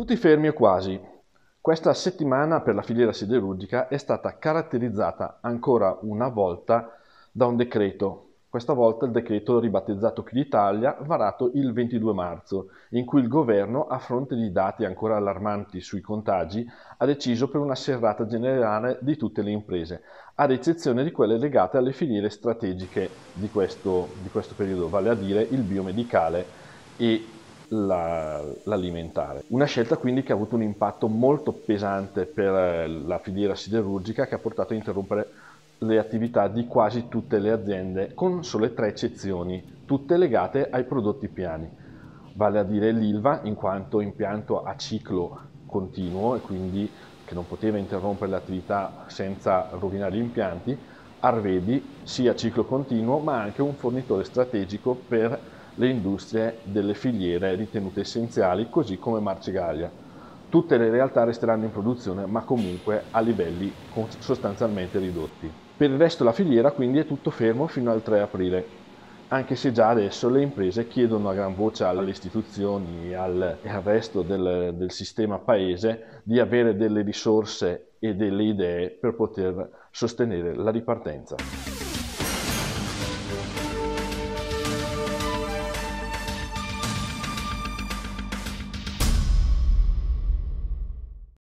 Tutti fermi o quasi. Questa settimana per la filiera siderurgica è stata caratterizzata ancora una volta da un decreto, questa volta il decreto ribattezzato Chi d'Italia, varato il 22 marzo, in cui il governo, a fronte di dati ancora allarmanti sui contagi, ha deciso per una serrata generale di tutte le imprese, ad eccezione di quelle legate alle filiere strategiche di questo, di questo periodo, vale a dire il biomedicale e la, l'alimentare. Una scelta quindi che ha avuto un impatto molto pesante per eh, la filiera siderurgica che ha portato a interrompere le attività di quasi tutte le aziende, con sole tre eccezioni, tutte legate ai prodotti piani, vale a dire l'ILVA in quanto impianto a ciclo continuo e quindi che non poteva interrompere l'attività senza rovinare gli impianti, Arvedi sia a ciclo continuo ma anche un fornitore strategico per le industrie delle filiere ritenute essenziali, così come Marcegaglia. Tutte le realtà resteranno in produzione, ma comunque a livelli sostanzialmente ridotti. Per il resto la filiera quindi è tutto fermo fino al 3 aprile, anche se già adesso le imprese chiedono a gran voce alle istituzioni e al, al, resto del, del sistema paese di avere delle risorse e delle idee per poter sostenere la ripartenza.